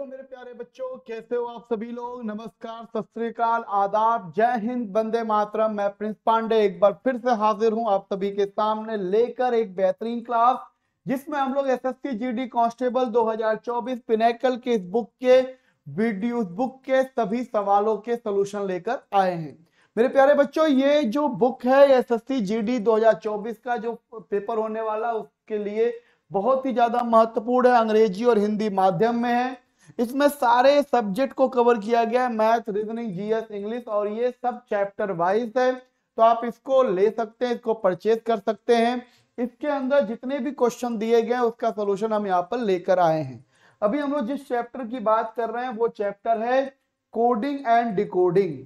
Hello मेरे प्यारे बच्चों कैसे हो आप सभी लोग नमस्कार सतरीकाल आदाब जय हिंद बंदे मातरम मैं प्रिंस पांडे एक बार फिर से हाजिर हूं आप सभी के सामने लेकर एक बेहतरीन क्लास जिसमें हम लोग एसएससी जीडी कांस्टेबल 2024 पिनेकल के इस बुक के वीडियो बुक के सभी सवालों के सोल्यूशन लेकर आए हैं मेरे प्यारे बच्चों ये जो बुक है एसएससी जीडी 2024 का जो पेपर होने वाला उसके लिए बहुत ही ज्यादा महत्वपूर्ण है अंग्रेजी और हिंदी माध्यम में है इसमें सारे सब्जेक्ट को कवर किया गया है मैथ रीजनिंग जीएस इंग्लिश और ये सब चैप्टर वाइज है तो आप इसको ले सकते हैं इसको परचेज कर सकते हैं इसके अंदर जितने भी क्वेश्चन दिए गए हैं उसका सोल्यूशन हम यहाँ पर लेकर आए हैं अभी हम लोग जिस चैप्टर की बात कर रहे हैं वो चैप्टर है कोडिंग एंड डिकोडिंग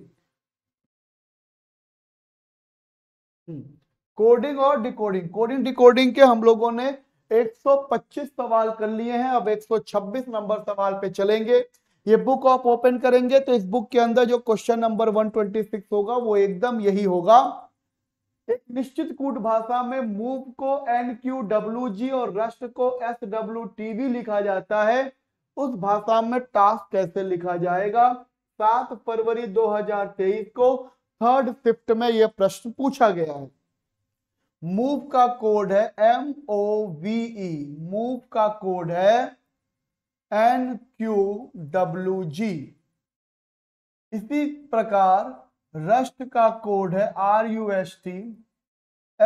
कोडिंग और डिकोडिंग कोडिंग डिकोडिंग के हम लोगों ने 125 सवाल कर लिए हैं अब 126 नंबर सवाल पे चलेंगे ये बुक आप ओपन करेंगे तो इस बुक के अंदर जो क्वेश्चन नंबर 126 होगा वो एकदम यही होगा एक निश्चित कूट भाषा में मूव को एन क्यू डब्ल्यू जी और रस्ट को एस डब्ल्यू टीवी लिखा जाता है उस भाषा में टास्क कैसे लिखा जाएगा सात फरवरी 2023 को थर्ड शिफ्ट में यह प्रश्न पूछा गया है मूव का कोड है M O V E move का कोड है एन क्यू डब्ल्यू जी इसी प्रकार रस्ट का कोड है R U S T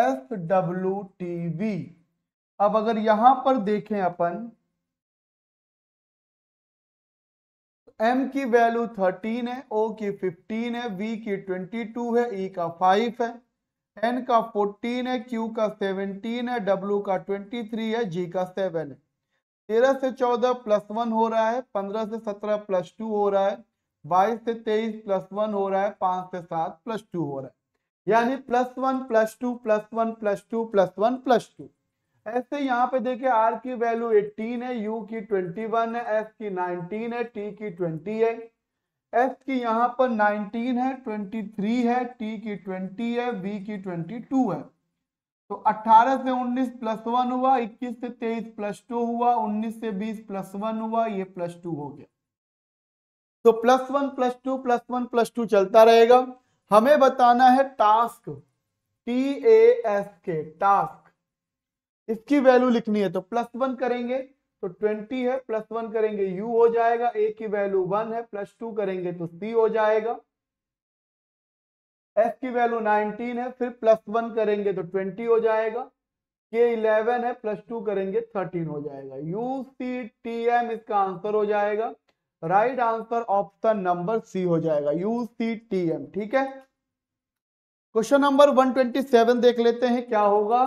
F W T V अब अगर यहां पर देखें अपन एम की वैल्यू थर्टीन है ओ की फिफ्टीन है वी की ट्वेंटी टू है ई e का फाइव है एन का फोर्टीन है क्यू का सेवनटीन है डब्ल्यू का ट्वेंटी थ्री है जी का सेवन है तेरह से चौदह प्लस वन हो रहा है पंद्रह से सत्रह प्लस टू हो रहा है बाईस से तेईस प्लस वन हो रहा है पांच से सात प्लस टू हो रहा है यानी plus one plus two plus one plus two plus one plus two ऐसे यहाँ पे देखे आर की वैल्यू एटीन है यू की ट्वेंटी वन है एस की नाइनटीन है टी की ट्वेंटी है एस की यहां पर 19 है 23 है टी की 20 है बी की 22 है तो 18 से 19 प्लस वन हुआ 21 से 23 प्लस टू हुआ 19 से 20 प्लस वन हुआ ये प्लस टू हो गया तो plus one plus two plus one plus two चलता रहेगा हमें बताना है टास्क टी ए एस के टास्क इसकी वैल्यू लिखनी है तो प्लस वन करेंगे तो 20 है प्लस वन करेंगे u हो जाएगा a की वैल्यू वन है प्लस टू करेंगे तो c हो जाएगा s की वैल्यू 19 है फिर प्लस वन करेंगे तो 20 हो जाएगा k 11 है प्लस टू करेंगे 13 हो जाएगा u c t m इसका आंसर हो जाएगा right answer option number C हो जाएगा यू सी टी एम ठीक है क्वेश्चन नंबर 127 देख लेते हैं क्या होगा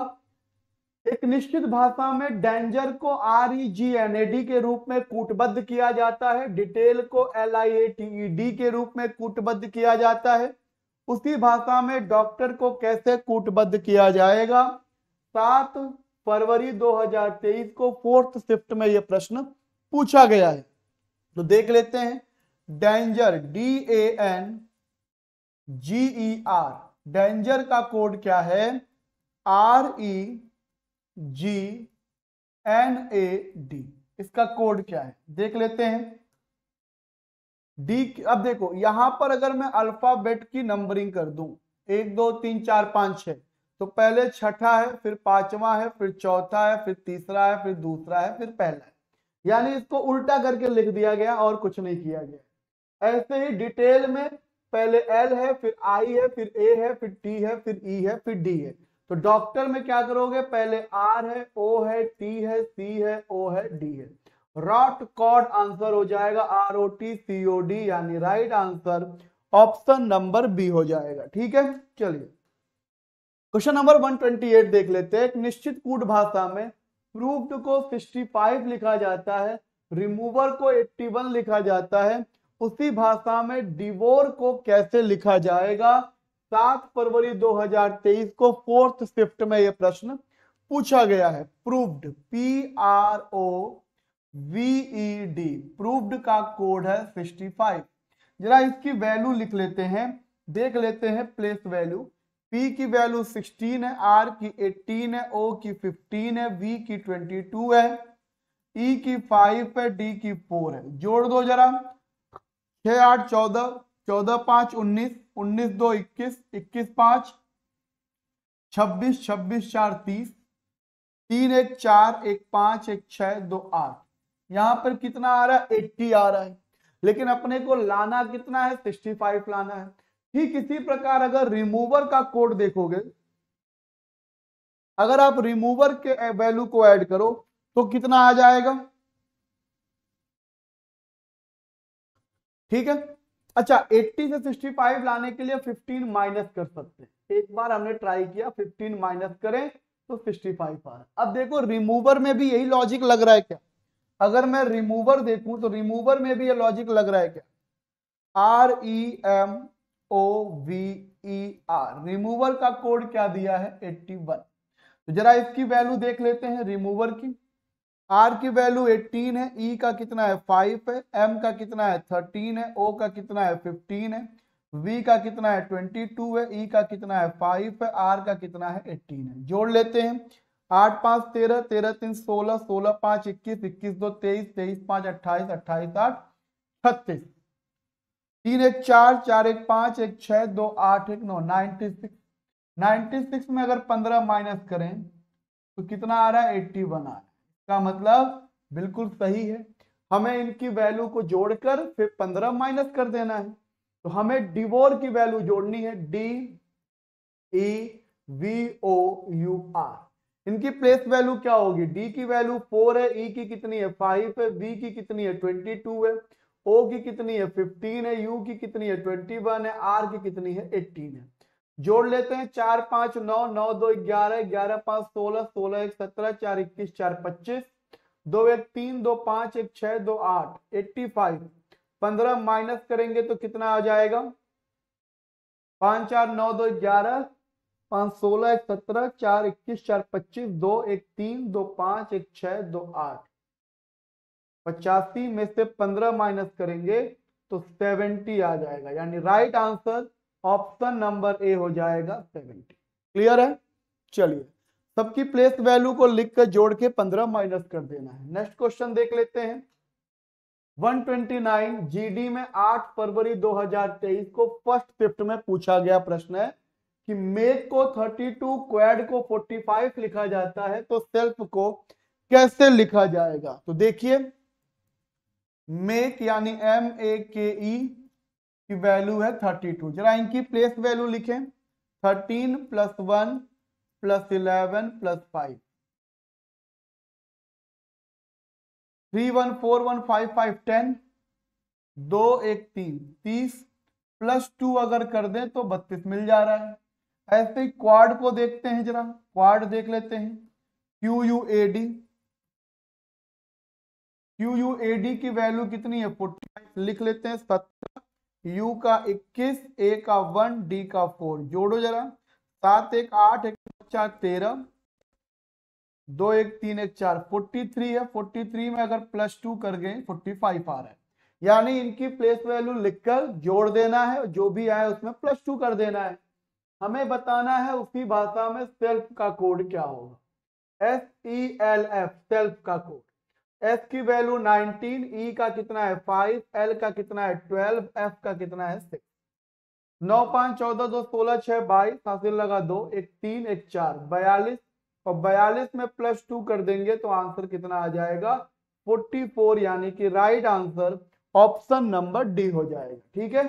एक निश्चित भाषा में डेंजर को R E G N A D के रूप में कूटबद्ध किया जाता है डिटेल को L I A T E D के रूप में कूटबद्ध किया जाता है उसी भाषा में डॉक्टर को कैसे कूटबद्ध किया जाएगा सात फरवरी 2023 को फोर्थ शिफ्ट में यह प्रश्न पूछा गया है तो देख लेते हैं danger D A N G E R danger का कोड क्या है R E e G N A D इसका कोड क्या है देख लेते हैं डी अब देखो यहां पर अगर मैं अल्फाबेट की नंबरिंग कर दू एक दो तीन चार पांच छह तो पहले छठा है फिर पांचवा है फिर चौथा है फिर तीसरा है फिर दूसरा है फिर पहला है यानी इसको उल्टा करके लिख दिया गया और कुछ नहीं किया गया ऐसे ही डिटेल में पहले एल है फिर आई है फिर ए है फिर टी है फिर ई e है फिर डी है तो डॉक्टर में क्या करोगे पहले आर है ओ है टी है सी है ओ है डी है रॉट कॉट आंसर हो जाएगा R O T C O D यानी right answer option number B हो जाएगा ठीक है चलिए क्वेश्चन नंबर 128 देख लेते हैं एक निश्चित कूट भाषा में प्रूफ्ड को 65 लिखा जाता है रिमूवर को 81 लिखा जाता है उसी भाषा में डिवोर को कैसे लिखा जाएगा सात फरवरी 2023 को फोर्थ शिफ्ट में यह प्रश्न पूछा गया है proved P R O V E D proved का कोड है 65 जरा इसकी वैल्यू लिख लेते हैं देख लेते हैं प्लेस वैल्यू पी की वैल्यू 16 है आर की 18 है ओ की 15 है V की 22 है ई e की 5 है डी की 4 है जोड़ दो जरा छह आठ चौदह चौदह पांच उन्नीस उन्नीस दो इक्कीस इक्कीस पांच छब्बीस छब्बीस चार तीस तीन एक चार एक पांच एक छ दो आठ यहां पर कितना आ रहा है एट्टी आ रहा है लेकिन अपने को लाना कितना है सिक्सटी फाइव लाना है ठीक इसी प्रकार अगर रिमूवर का कोड देखोगे अगर आप रिमूवर के वैल्यू को ऐड करो तो कितना आ जाएगा ठीक है अच्छा 80 से 65 लाने के लिए 15 माइनस कर सकते हैं एक बार हमने ट्राई किया 15 माइनस करें तो 65 फाइव अब देखो रिमूवर में भी यही लॉजिक लग रहा है क्या अगर मैं रिमूवर देखूं तो रिमूवर में भी ये लॉजिक लग रहा है क्या R E M O V E R remover का कोड क्या दिया है 81 तो जरा इसकी वैल्यू देख लेते हैं रिमूवर की आर की वैल्यू 18 है ई e का कितना है 5 है एम का कितना है 13 है ओ का कितना है 15 है वी का कितना है 22 है ई e का कितना है 5 है आर का कितना है 18 है जोड़ लेते हैं आठ पांच तेरह तेरह तीन सोलह सोलह पांच इक्कीस इक्कीस दो तेईस तेईस पांच अट्ठाईस अट्ठाईस आठ छत्तीस तीन एक चार चार एक पांच एक छ दो आठ एक नौ नाइनटी सिक्स नाइन्टी सिक्स में अगर पंद्रह माइनस करें तो कितना आ रहा है एट्टी वन आ रहा है का मतलब बिल्कुल सही है हमें इनकी वैल्यू को जोड़कर फिर पंद्रह माइनस कर देना है तो हमें डिवोर की वैल्यू जोड़नी है D E V O U R इनकी प्लेस वैल्यू क्या होगी डी की वैल्यू फोर है ई e की कितनी है फाइव है वी की कितनी है ट्वेंटी टू है ओ की कितनी है फिफ्टीन है यू की कितनी है ट्वेंटी वन है आर की कितनी है एट्टीन है जोड़ लेते हैं चार पांच नौ नौ दो ग्यारह ग्यारह पांच सोलह सोलह एक सत्रह चार इक्कीस चार पच्चीस दो एक तीन दो पांच एक छह दो आठ एट्टी फाइव पंद्रह माइनस करेंगे तो कितना आ जाएगा पांच चार नौ दो ग्यारह पांच सोलह एक सत्रह चार इक्कीस चार पच्चीस दो एक तीन दो पांच एक छह दो आठ पचासी में से पंद्रह माइनस करेंगे तो सेवेंटी आ जाएगा यानी right answer option number A हो जाएगा सेवेंटी क्लियर है चलिए सबकी प्लेस वैल्यू को लिख कर जोड़ के पंद्रह माइनस कर देना है नेक्स्ट क्वेश्चन देख लेते हैं 129 जीडी में 8 फरवरी 2023 को फर्स्ट फिफ्ट में पूछा गया प्रश्न है कि मेक को 32 क्वेड को 45 लिखा जाता है तो सेल्फ को कैसे लिखा जाएगा तो देखिए मेक यानी एम ए के ई की वैल्यू है थर्टी टू जरा इनकी प्लेस वैल्यू लिखें thirteen plus one plus eleven plus five three one four one five five ten दो एक तीन तीस प्लस टू अगर कर दें तो बत्तीस मिल जा रहा है ऐसे ही क्वाड को देखते हैं जरा क्वाड देख लेते हैं Q U A D Q U A D की वैल्यू कितनी है फोर्टी लिख लेते हैं सत्रह U का 21, ए का 1, डी का 4 जोड़ो जरा सात एक आठ एक चार तेरह दो एक तीन एक चार फोर्टी थ्री है फोर्टी थ्री में अगर प्लस टू कर गए फोर्टी फाइव आ रहा है यानी इनकी प्लेस वैल्यू लिखकर जोड़ देना है जो भी आए उसमें प्लस टू कर देना है हमें बताना है उसी भाषा में सेल्फ का कोड क्या होगा S E L F self का कोड एस की वैल्यू 19, ई e का कितना है 5, एल का कितना है 12, एफ का कितना है 6. नौ पांच चौदह दो सोलह छह हासिल लगा दो एक तीन एक चार बयालीस और बयालीस में प्लस टू कर देंगे तो आंसर कितना आ जाएगा फोर्टी फोर यानी कि right answer option number D हो जाएगा ठीक है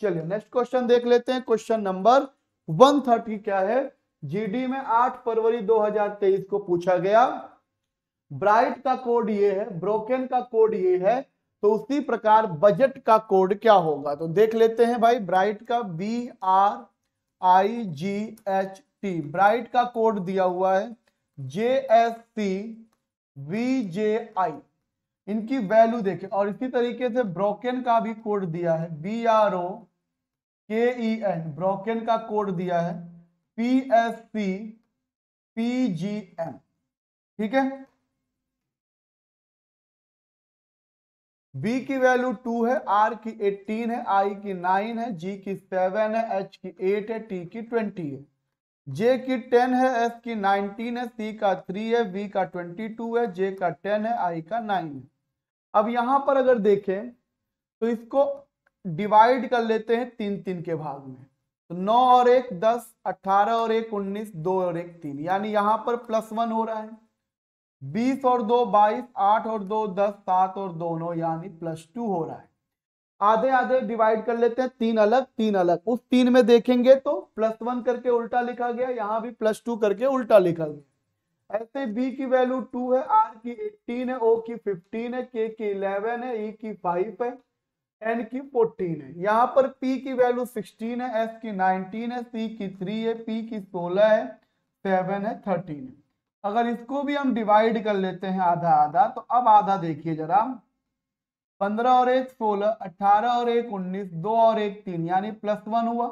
चलिए नेक्स्ट क्वेश्चन देख लेते हैं क्वेश्चन नंबर वन थर्टी क्या है जीडी में आठ फरवरी 2023 को पूछा गया ब्राइट का कोड ये है ब्रोकन का कोड ये है तो उसी प्रकार बजट का कोड क्या होगा तो देख लेते हैं भाई ब्राइट का B R I G H T bright का कोड दिया हुआ है जे एस सी वी जे आई इनकी वैल्यू देखें और इसी तरीके से ब्रोकन का भी कोड दिया है B R O K E e N broken का कोड दिया है P S C P G M ठीक है बी की वैल्यू टू है आर की एटीन है आई की नाइन है जी की सेवन है एच की एट है टी की ट्वेंटी है जे की टेन है एस की नाइनटीन है सी का थ्री है बी का ट्वेंटी टू है जे का टेन है आई का नाइन है अब यहाँ पर अगर देखें तो इसको डिवाइड कर लेते हैं तीन तीन के भाग में तो नौ और एक दस अट्ठारह और एक उन्नीस दो और एक तीन यानी यहाँ पर प्लस वन हो रहा है बीस और दो बाईस आठ और दो दस सात और दो यानी प्लस टू हो रहा है आधे आधे डिवाइड कर लेते हैं तीन अलग तीन अलग उस तीन में देखेंगे तो प्लस वन करके उल्टा लिखा गया यहाँ भी प्लस टू करके उल्टा लिखा गया ऐसे बी की वैल्यू टू है आर की एटीन है ओ की फिफ्टीन है के की इलेवन है ई e की फाइव है एन की फोर्टीन है यहाँ पर पी की वैल्यू सिक्सटीन है एस की नाइनटीन है सी की थ्री है पी की सोलह है सेवन है थर्टीन है अगर इसको भी हम डिवाइड कर लेते हैं आधा आधा तो अब आधा देखिए जरा पंद्रह और एक सोलह अट्ठारह और एक उन्नीस दो और एक तीन यानी प्लस वन हुआ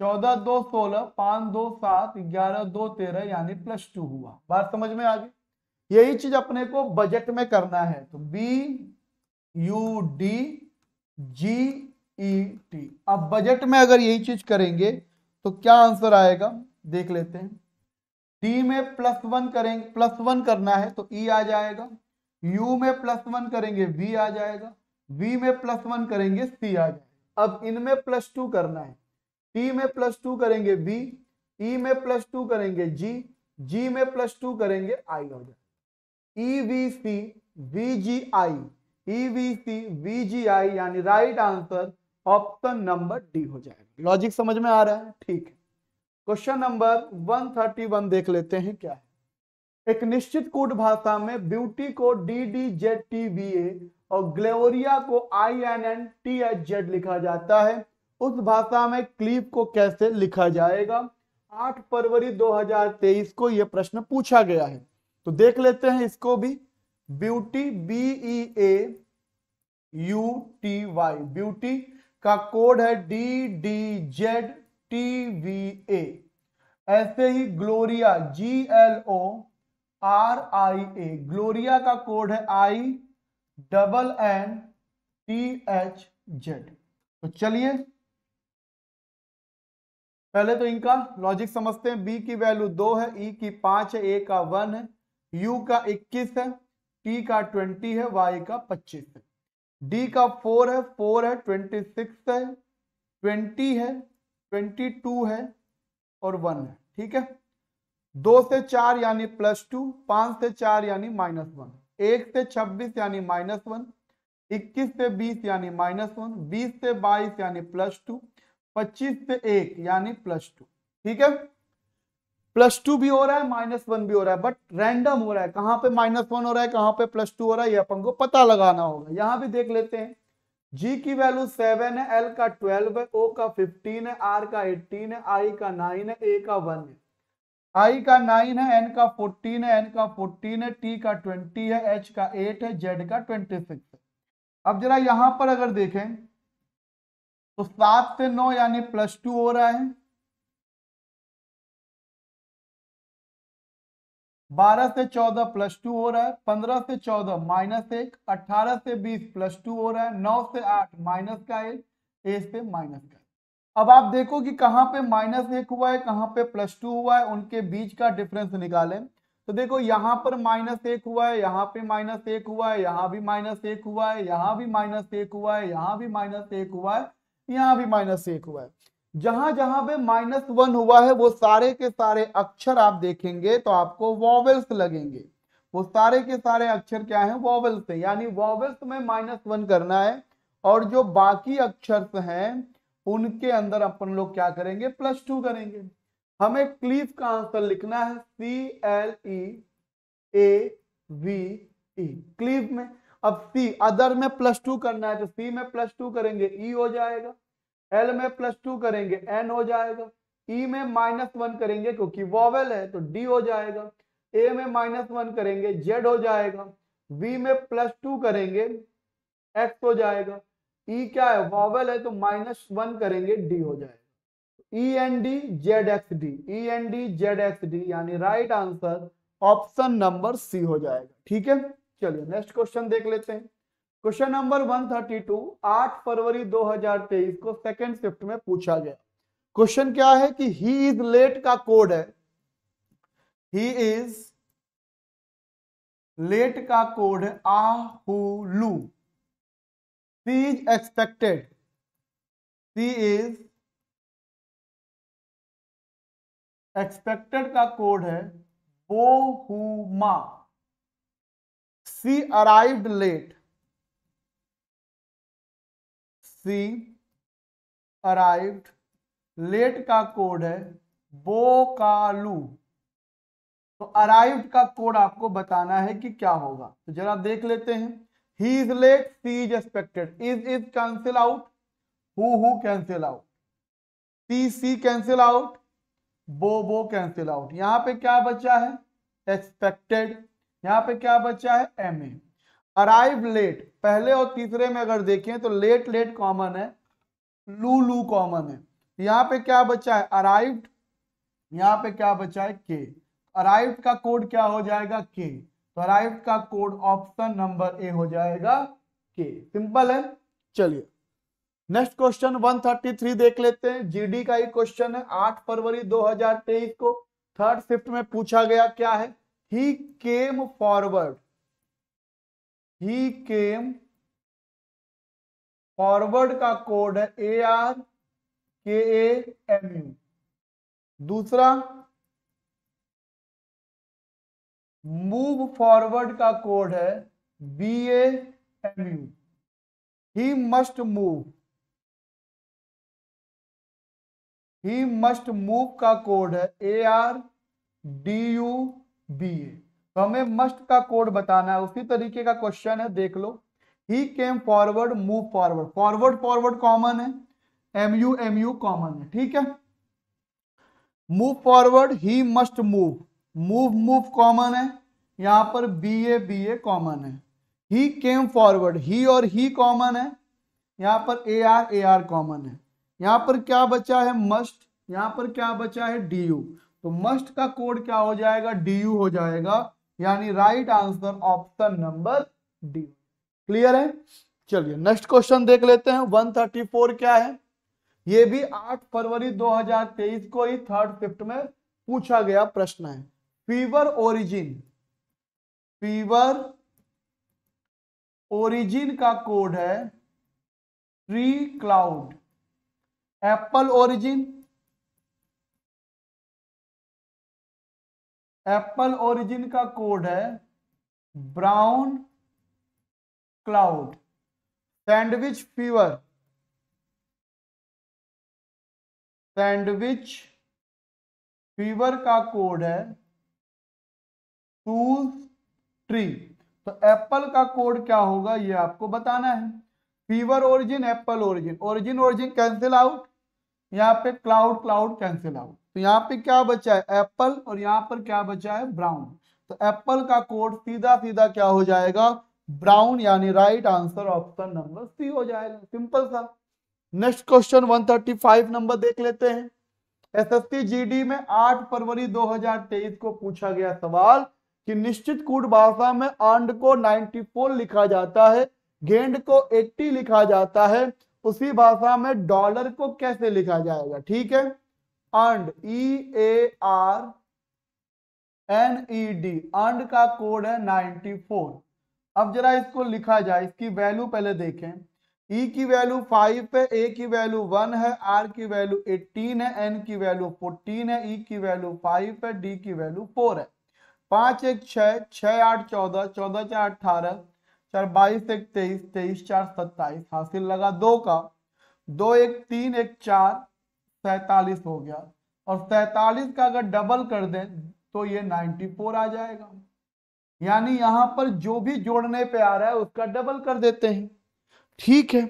चौदह दो सोलह पांच दो सात ग्यारह दो तेरह यानी प्लस टू हुआ बात समझ में आ गई यही चीज अपने को बजट में करना है तो B U D G E T अब बजट में अगर यही चीज करेंगे तो क्या आंसर आएगा देख लेते हैं टी में प्लस वन करेंगे प्लस वन करना है तो ई e आ जाएगा यू में प्लस वन करेंगे वी आ जाएगा वी में प्लस वन करेंगे सी आ जाएगा अब इनमें प्लस टू करना है टी में प्लस टू करेंगे बी ई e में प्लस टू करेंगे जी जी में प्लस टू करेंगे आई हो जाए E V C V G I E V C V G I यानी right answer option number D हो जाएगा लॉजिक समझ में आ रहा है ठीक है क्वेश्चन नंबर 131 देख लेते हैं क्या है एक निश्चित कूट भाषा में ब्यूटी को D D Z T B A और ग्लेवोरिया को I N N T H Z लिखा जाता है उस भाषा में क्लीप को कैसे लिखा जाएगा 8 फरवरी 2023 को यह प्रश्न पूछा गया है तो देख लेते हैं इसको भी beauty B E A U T Y beauty का कोड है D D Z T V A ऐसे ही gloria G L O R I A gloria का कोड है I double N T H Z तो चलिए पहले तो इनका लॉजिक समझते हैं बी की वैल्यू दो है ई e की पांच है ए का वन है यू का इक्कीस है टी का ट्वेंटी है वाई का पच्चीस है डी का फोर है फोर है ट्वेंटी सिक्स है ट्वेंटी है ट्वेंटी टू है और वन है ठीक है दो से चार यानी प्लस टू पांच से चार यानी माइनस वन एक से छब्बीस यानी माइनस वन इक्कीस से बीस यानी माइनस वन बीस से बाईस यानी प्लस टू पच्चीस से एक यानी प्लस टू ठीक है प्लस टू भी हो रहा है माइनस वन भी हो रहा है बट रैंडम हो रहा है कहाँ पे माइनस वन हो रहा है कहां पे प्लस टू हो रहा है ये अपन को पता लगाना होगा यहाँ भी देख लेते हैं जी की वैल्यू सेवन है एल का ट्वेल्व है ओ का फिफ्टीन है आर का एट्टीन है आई का नाइन है ए का वन है आई का नाइन है एन का फोर्टीन है एन का फोर्टीन है टी का ट्वेंटी है एच का एट है जेड का ट्वेंटी सिक्स है अब जरा यहां पर अगर देखें तो सात से नौ यानी प्लस टू हो रहा है 12 से 14 प्लस टू हो रहा है 15 से 14 माइनस एक अठारह से 20 प्लस टू हो रहा है 9 से 8 माइनस का एक एक से माइनस का अब आप देखो कि कहाँ पे माइनस एक हुआ है कहाँ पे प्लस टू हुआ है उनके बीच का डिफरेंस निकालें तो देखो यहाँ पर माइनस एक हुआ है यहाँ पे माइनस एक हुआ है यहाँ भी माइनस एक हुआ है यहाँ भी माइनस एक हुआ है यहाँ भी माइनस एक हुआ है यहाँ भी माइनस एक हुआ है जहां जहां पे माइनस वन हुआ है वो सारे के सारे अक्षर आप देखेंगे तो आपको वॉवेल्स लगेंगे वो सारे के सारे अक्षर क्या है वॉवेल्स है यानी वॉवेल्स में माइनस वन करना है और जो बाकी अक्षर हैं उनके अंदर अपन लोग क्या करेंगे प्लस टू करेंगे हमें क्लीफ का आंसर लिखना है C L E A V E cleave में अब सी अदर में प्लस टू करना है तो सी में प्लस टू करेंगे ई e हो जाएगा एल में प्लस टू करेंगे एन हो जाएगा ई e में माइनस वन करेंगे क्योंकि वॉवेल है तो डी हो जाएगा ए में माइनस वन करेंगे जेड हो जाएगा वी में प्लस टू करेंगे एक्स हो जाएगा ई e क्या है वॉवेल है तो माइनस वन करेंगे डी हो जाएगा E N D Z X D E N D Z X D यानी right answer option number C हो जाएगा ठीक है चलिए नेक्स्ट क्वेश्चन देख लेते हैं क्वेश्चन नंबर 132 8 फरवरी 2023 को सेकंड शिफ्ट में पूछा गया क्वेश्चन क्या है कि ही इज लेट का कोड है ही इज लेट का कोड है लू she is expected she is expected का कोड है बोहुमा she arrived late she arrived late का कोड है बोकालू तो अराइव का कोड आपको बताना है कि क्या होगा तो जरा देख लेते हैं he is late she is expected is is cancel out हु हु cancel out she she cancel out बो बो कैंसिल आउट यहां पे क्या बचा है एक्सपेक्टेड यहां पे क्या बचा है एम ए अराइव लेट पहले और तीसरे में अगर देखें तो लेट लेट कॉमन है लू लू कॉमन है यहाँ पे क्या बचा है अराइव यहाँ पे क्या बचा है के अराइव का कोड क्या हो जाएगा के तो अराइव का कोड ऑप्शन नंबर ए हो जाएगा के सिंपल है चलिए नेक्स्ट क्वेश्चन 133 देख लेते हैं जीडी का ही क्वेश्चन है 8 फरवरी 2023 को थर्ड शिफ्ट में पूछा गया क्या है he came forward he came forward का कोड है A R K A M U दूसरा मूव फॉरवर्ड का कोड है B A M U he must move he must move का कोड है A R D U B A तो हमें must का कोड बताना है उसी तरीके का क्वेश्चन है देख लो he came forward move forward forward forward common है M U M U common है ठीक है move forward he must move move move common है यहां पर B A B A common है ही केम फॉरवर्ड ही और ही कॉमन है यहां पर A R A R common है यहां पर क्या बचा है मस्ट यहां पर क्या बचा है डी यू तो मस्ट का कोड क्या हो जाएगा डी यू हो जाएगा यानी right answer option number D clear है चलिए नेक्स्ट क्वेश्चन देख लेते हैं 134 क्या है ये भी 8 फरवरी 2023 को ही थर्ड शिफ्ट में पूछा गया प्रश्न है फीवर ओरिजिन फीवर ओरिजिन का कोड है tree cloud apple origin apple origin का कोड है brown cloud sandwich fever sandwich fever का कोड है टू ट्री तो एप्पल का कोड क्या होगा ये आपको बताना है fever origin apple origin origin origin cancel out यहां पे क्लाउड क्लाउड कैंसिल आउट तो यहाँ पे क्या बचा है एप्पल और यहाँ पर क्या बचा है ब्राउन तो एप्पल का कोड सीधा सीधा क्या हो जाएगा ब्राउन यानी right answer option number C हो जाएगा सिंपल सा नेक्स्ट क्वेश्चन 135 नंबर देख लेते हैं एसएससी जीडी में 8 फरवरी 2023 को पूछा गया सवाल कि निश्चित कूट भाषा में आंड को 94 लिखा जाता है गेंड को 80 लिखा जाता है उसी भाषा में डॉलर को कैसे लिखा जाएगा ठीक है अंड E A R N E D अंड का कोड है 94 अब जरा इसको लिखा जाए इसकी वैल्यू पहले देखें ई e की वैल्यू 5 है ए की वैल्यू 1 है आर की वैल्यू 18 है एन की वैल्यू 14 है ई e की वैल्यू 5 है डी की वैल्यू 4 है पांच एक छ छ आठ चौदह चौदह चार अठारह चार बाईस एक तेईस तेईस चार सत्ताईस हासिल लगा दो का दो एक तीन एक चार सैतालीस हो गया और सैतालीस का अगर डबल कर दें तो ये 94 आ जाएगा यानी यहां पर जो भी जोड़ने पे आ रहा है उसका डबल कर देते हैं ठीक है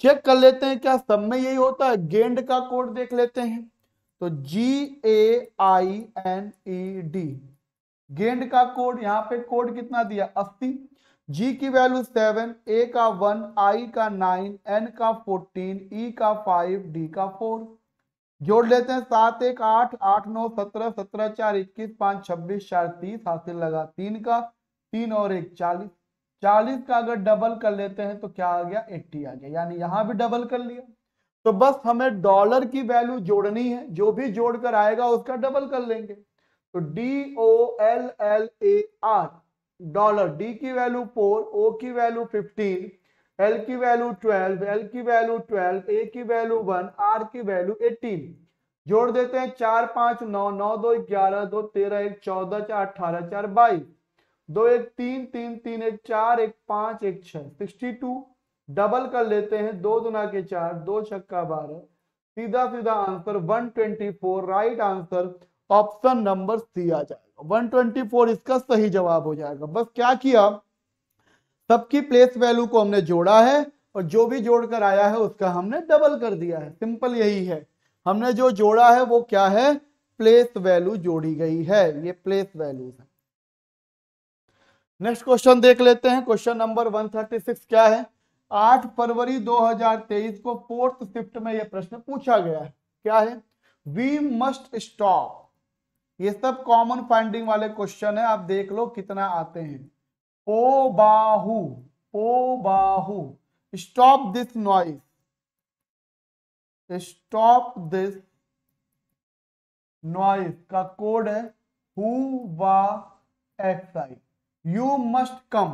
चेक कर लेते हैं क्या सब में यही होता है गेंड का कोड देख लेते हैं तो G A I N E D gained का कोड यहाँ पे कोड कितना दिया अस्सी जी की वैल्यू सेवन ए का वन आई का नाइन एन का फोर्टीन ई e का फाइव डी का फोर जोड़ लेते हैं सात एक आठ आठ नौ सत्रह सत्रह चार इक्कीस पांच छब्बीस चार तीस हासिल लगा तीन का तीन और एक चालीस चालीस का अगर डबल कर लेते हैं तो क्या आ गया एट्टी आ गया यानी यहां भी डबल कर लिया तो बस हमें डॉलर की वैल्यू जोड़नी है जो भी जोड़कर आएगा उसका डबल कर लेंगे तो D O L L A R dollar D की वैल्यू फोर ओ की वैल्यू फिफ्टीन एल की वैल्यू ट्वेल्व एल की वैल्यू ट्वेल्व ए की वैल्यू वन आर की वैल्यू एटीन जोड़ देते हैं चार पांच नौ नौ दो ग्यारह दो तेरह एक चौदह चार अठारह चार बाईस दो एक तीन तीन तीन एक चार एक पांच एक छह सिक्सटी टू डबल कर लेते हैं दो दुना के चार दो छक्का बारह सीधा सीधा answer 124 right answer option number C आ जाएगा 124 इसका सही जवाब हो जाएगा बस क्या किया सबकी प्लेस वैल्यू को हमने जोड़ा है और जो भी जोड़कर आया है उसका हमने डबल कर दिया है सिंपल यही है हमने जो जोड़ा है वो क्या है प्लेस वैल्यू जोड़ी गई है ये प्लेस वैल्यू है नेक्स्ट क्वेश्चन देख लेते हैं क्वेश्चन नंबर 136 क्या है 8 फरवरी 2023 को फोर्थ शिफ्ट में यह प्रश्न पूछा गया है क्या है वी मस्ट स्टॉप ये सब कॉमन फाइंडिंग वाले क्वेश्चन है आप देख लो कितना आते हैं ओ बाहू ओ बाहू stop this noise stop this noise का कोड है हु वा एक्स आई you must come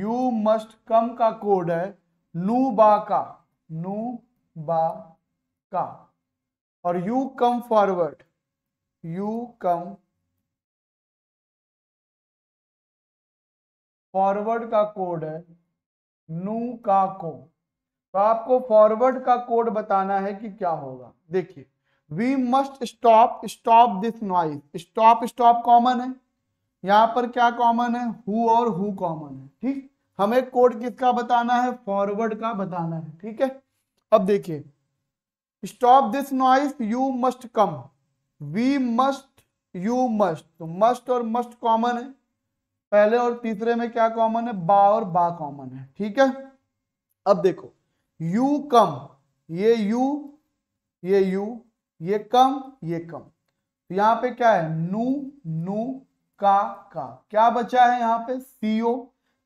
you must come का कोड है नू बा का नू बा का और you come forward you come forward का कोड है नू का को तो आपको फॉरवर्ड का कोड बताना है कि क्या होगा देखिए we must stop stop this noise stop stop common है यहां पर क्या कॉमन है हु और हु कॉमन है ठीक हमें कोड किसका बताना है फॉरवर्ड का बताना है ठीक है अब देखिए stop this noise you must come we must you must तो मस्ट और मस्ट कॉमन है पहले और तीसरे में क्या कॉमन है बा और बा कॉमन है ठीक है अब देखो यू कम ये यू ये यू ये कम ये कम तो यहाँ पे क्या है नू नू का का क्या बचा है यहाँ पे सीओ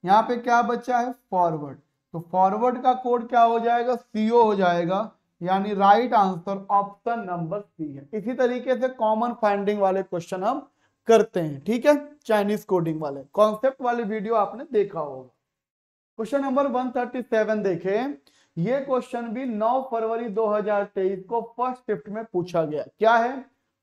यहाँ पे क्या बचा है फॉरवर्ड तो फॉरवर्ड का कोड क्या हो जाएगा सीओ हो जाएगा यानी right answer option number C है इसी तरीके से कॉमन फाइंडिंग वाले क्वेश्चन हम करते हैं ठीक है चाइनीज कोडिंग वाले कॉन्सेप्ट वाले वीडियो आपने देखा होगा क्वेश्चन नंबर 137 देखें ये क्वेश्चन भी 9 फरवरी 2023 को फर्स्ट शिफ्ट में पूछा गया क्या है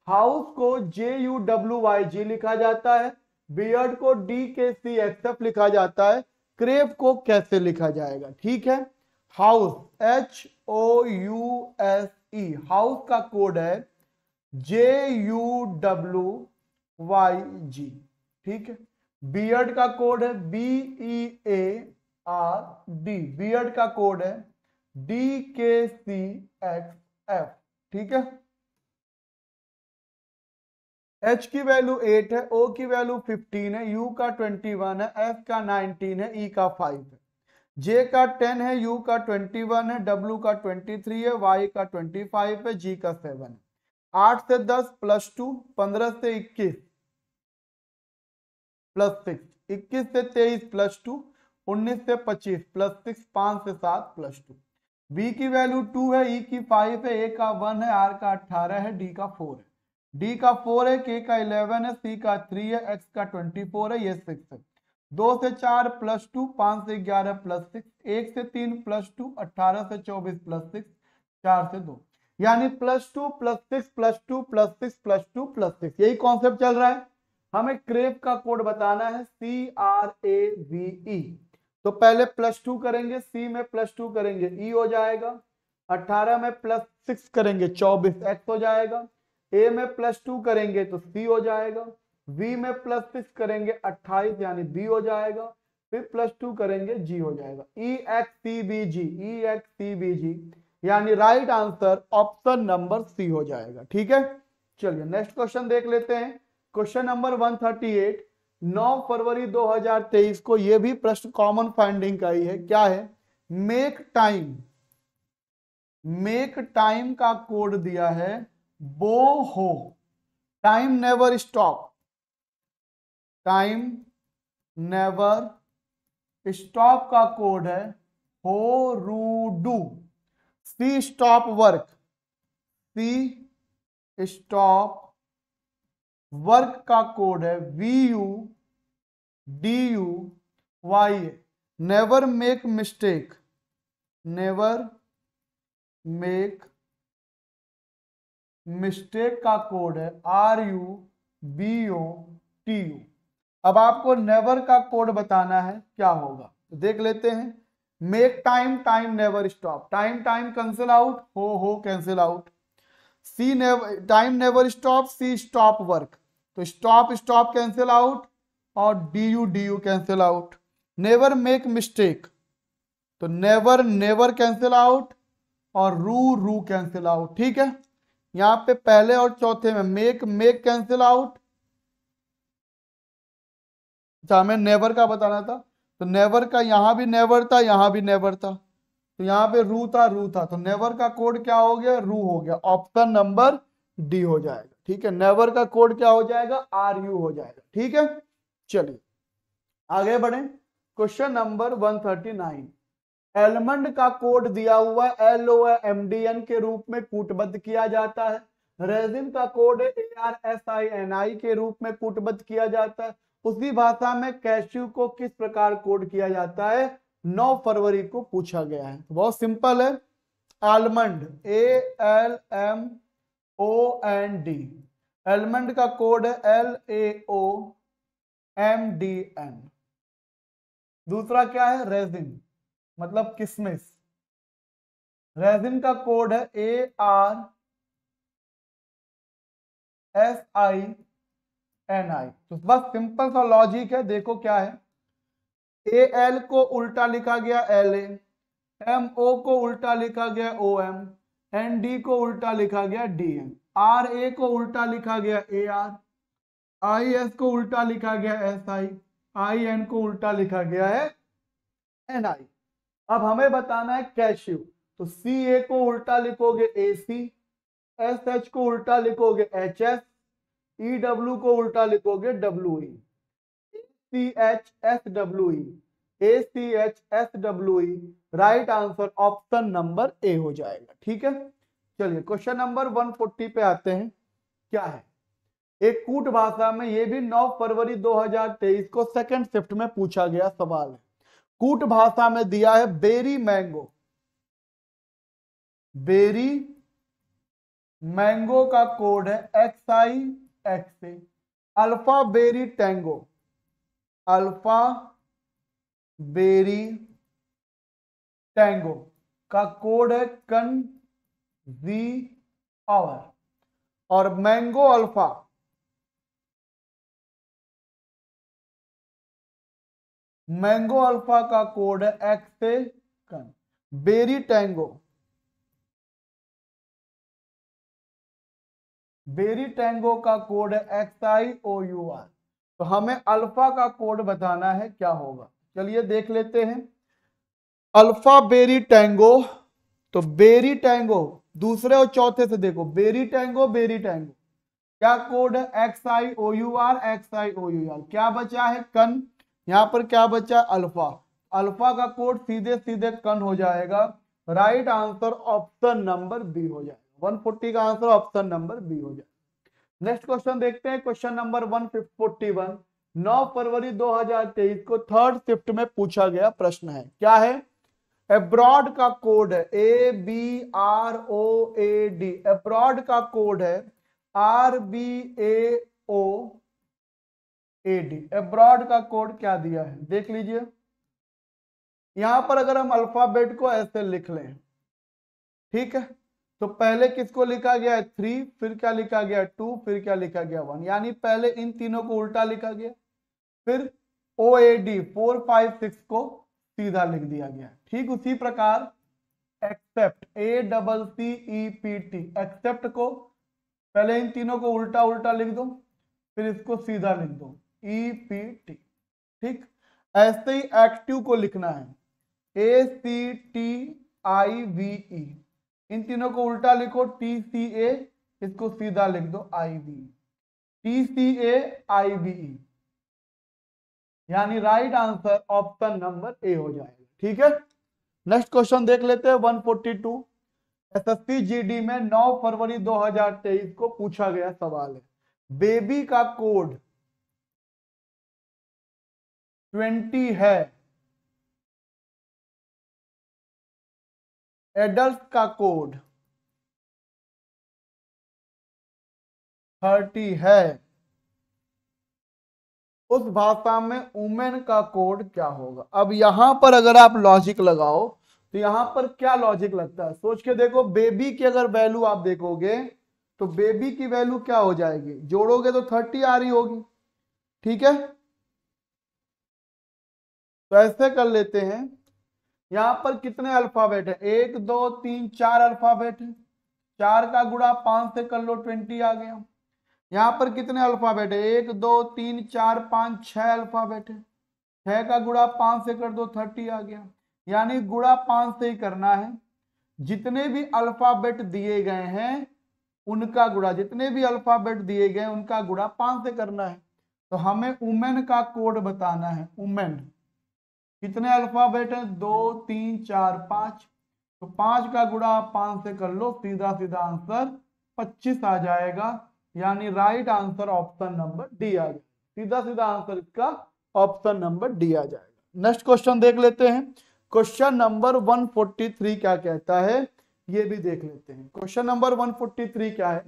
हाउस को J U W Y G लिखा जाता है बियर्ड को D K C x F लिखा जाता है क्रेप को कैसे लिखा जाएगा ठीक है house H O U S E house का कोड है J U W Y G ठीक है बीएड e का कोड है B E A R D beard का कोड है D K C x F ठीक है एच की वैल्यू एट है ओ की वैल्यू फिफ्टीन है यू का ट्वेंटी वन है एफ का नाइनटीन है ई e का फाइव है जे का टेन है यू का ट्वेंटी वन है डब्ल्यू का ट्वेंटी थ्री है वाई का ट्वेंटी फाइव है जी का सेवन है आठ से दस प्लस टू पंद्रह से इक्कीस प्लस सिक्स इक्कीस से तेईस प्लस टू उन्नीस से पच्चीस प्लस सिक्स पांच से सात प्लस टू बी की वैल्यू टू है ई e की फाइव है ए का वन है आर का अट्ठारह है डी का फोर है डी का फोर है के का इलेवन है सी का थ्री है एक्स का ट्वेंटी फोर है ये सिक्स है दो से चार प्लस टू पांच से ग्यारह प्लस सिक्स एक से तीन प्लस टू अट्ठारह से चौबीस प्लस सिक्स चार से दो यानी plus two plus six plus two plus six plus two plus six यही कॉन्सेप्ट चल रहा है हमें क्रेप का कोड बताना है सी आर ए वी ई तो पहले प्लस टू करेंगे सी में प्लस टू करेंगे ई e हो जाएगा अट्ठारह में प्लस सिक्स करेंगे चौबीस एक्स हो जाएगा ए में प्लस टू करेंगे तो सी हो जाएगा वी में प्लस सिक्स करेंगे अट्ठाईस यानी बी हो जाएगा फिर प्लस टू करेंगे जी हो जाएगा E X C B G E X C B G यानी right answer option number C हो जाएगा ठीक है चलिए नेक्स्ट क्वेश्चन देख लेते हैं क्वेश्चन नंबर 138 9 फरवरी 2023 को यह भी प्रश्न कॉमन फाइंडिंग का ही है क्या है मेक टाइम मेक टाइम का कोड दिया है बो हो time never stop time never stop का कोड है हो रू डू she stop work she stop work का कोड है V U D U Y never make mistake never make mistake का कोड है R U B O T U अब आपको नेवर का कोड बताना है क्या होगा तो देख लेते हैं make time time never stop time time cancel out हो हो cancel out she never time never stop she stop work तो स्टॉप स्टॉप कैंसिल आउट और D U D U cancel out never make mistake तो never never cancel out और रू रू cancel out ठीक है यहां पे पहले और चौथे में मेक मेक कैंसिल आउट अच्छा हमें नेवर का बताना था तो नेवर का यहां भी नेवर था यहां भी नेवर था तो यहां पे रू था रू था तो नेवर का कोड क्या हो गया रू हो गया ऑप्शन नंबर डी हो जाएगा ठीक है नेवर का कोड क्या हो जाएगा आर यू हो जाएगा ठीक है चलिए आगे बढ़े क्वेश्चन नंबर 139 एलमंड का कोड दिया हुआ L O M D N के रूप में कूटबद्ध किया जाता है रेजिन का code A R S I N I के रूप में कूटबद्ध किया जाता है उसी भाषा में कैश्यू को किस प्रकार कोड किया जाता है 9 फरवरी को पूछा गया है बहुत सिंपल है almond A L M O N D almond का कोड है L A O M D N दूसरा क्या है रेजिन मतलब किसमिस रेजिन का कोड है A R S I N I तो बस सिंपल सा लॉजिक है देखो क्या है ए एल को उल्टा लिखा गया एल एम ओ को उल्टा लिखा गया ओ एम एन डी को उल्टा लिखा गया डी एम आर ए को उल्टा लिखा गया ए आर आई एस को उल्टा लिखा गया एस आई आई एन को उल्टा लिखा गया है एन आई अब हमें बताना है कैश्यू तो सी ए को उल्टा लिखोगे ए सी एस एच को उल्टा लिखोगे एच एस ई डब्ल्यू को उल्टा लिखोगे W E C H S W E A C H S W right answer option number A हो जाएगा ठीक है चलिए क्वेश्चन नंबर 140 पे आते हैं क्या है एक कूट भाषा में यह भी 9 फरवरी 2023 को सेकंड शिफ्ट में पूछा गया सवाल है कूट भाषा में दिया है बेरी मैंगो बेरी मैंगो का कोड है X I X alpha berry tango alpha berry tango का कोड है कन जी आवर और मैंगो अल्फा मैंगो अल्फा का कोड है एक्स ए कन बेरी टैंगो बेरी टैंगो का कोड है X I O U R तो हमें अल्फा का कोड बताना है क्या होगा चलिए देख लेते हैं अल्फा बेरी टैंगो तो बेरी टैंगो दूसरे और चौथे से देखो बेरी टैंगो बेरी टैंगो क्या कोड है X I O U R X I O U R क्या बचा है कन यहां पर क्या बचा अल्फा अल्फा का कोड सीधे सीधे कन हो जाएगा right answer option number B हो जाएगा 140 का आंसर ऑप्शन नंबर बी हो जाएगा नेक्स्ट क्वेश्चन देखते हैं क्वेश्चन नंबर 141 9 फरवरी 2023 को थर्ड शिफ्ट में पूछा गया प्रश्न है क्या है एब्रॉड का कोड है A B R O A D abroad का कोड है R B A O A D abroad का कोड क्या दिया है देख लीजिए यहां पर अगर हम अल्फाबेट को ऐसे लिख लें ठीक है तो पहले किसको लिखा गया है थ्री फिर क्या लिखा गया टू फिर क्या लिखा गया वन यानी पहले इन तीनों को उल्टा लिखा गया फिर O A D four five six को सीधा लिख दिया गया ठीक उसी प्रकार except A double C E P T except को पहले इन तीनों को उल्टा उल्टा लिख दो फिर इसको सीधा लिख दो ई पी टी ठीक ऐसे ही एक्टिव को लिखना है ए सी टी आई वी ई इन तीनों को उल्टा लिखो टी सी ए इसको सीधा लिख दो I V T C A I V E यानी right answer option number A हो जाएगा ठीक है नेक्स्ट क्वेश्चन देख लेते हैं 142 एसएससी जीडी में 9 फरवरी 2023 को पूछा गया सवाल है बेबी का कोड 20 है एडल्ट का कोड 30 है उस भाषा में उमेन का कोड क्या होगा अब यहां पर अगर आप लॉजिक लगाओ तो यहां पर क्या लॉजिक लगता है सोच के देखो बेबी की अगर वैल्यू आप देखोगे तो बेबी की वैल्यू क्या हो जाएगी जोड़ोगे तो थर्टी आ रही होगी ठीक है तो ऐसे कर लेते हैं यहां पर कितने अल्फाबेट है एक दो तीन चार अल्फाबेट है चार का गुड़ा पांच से कर लो ट्वेंटी आ गया यहाँ पर कितने अल्फाबेट है एक दो तीन चार पाँच छह अल्फाबेट है छह का गुड़ा पांच से कर दो थर्टी आ गया यानी गुड़ा पांच से ही करना है जितने भी अल्फाबेट दिए गए हैं उनका गुड़ा जितने भी अल्फाबेट दिए गए उनका गुड़ा पांच से करना है तो हमें उमेन का कोड बताना है उमेन कितने अल्फाबेट हैं दो तीन चार पांच तो पांच का गुड़ा आप से कर लो सीधा सीधा आंसर पच्चीस आ जाएगा यानी right answer option number D आ जाएगा सीधा सीधा आंसर इसका ऑप्शन नंबर डी आ जाएगा नेक्स्ट क्वेश्चन देख लेते हैं क्वेश्चन नंबर 143 क्या कहता है ये भी देख लेते हैं क्वेश्चन नंबर 143 क्या है